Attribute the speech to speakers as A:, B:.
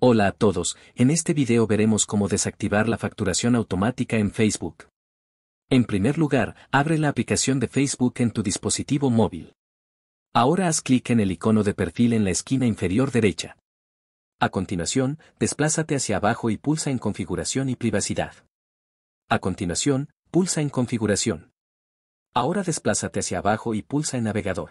A: Hola a todos, en este video veremos cómo desactivar la facturación automática en Facebook. En primer lugar, abre la aplicación de Facebook en tu dispositivo móvil. Ahora haz clic en el icono de perfil en la esquina inferior derecha. A continuación, desplázate hacia abajo y pulsa en Configuración y Privacidad. A continuación, pulsa en Configuración. Ahora desplázate hacia abajo y pulsa en Navegador.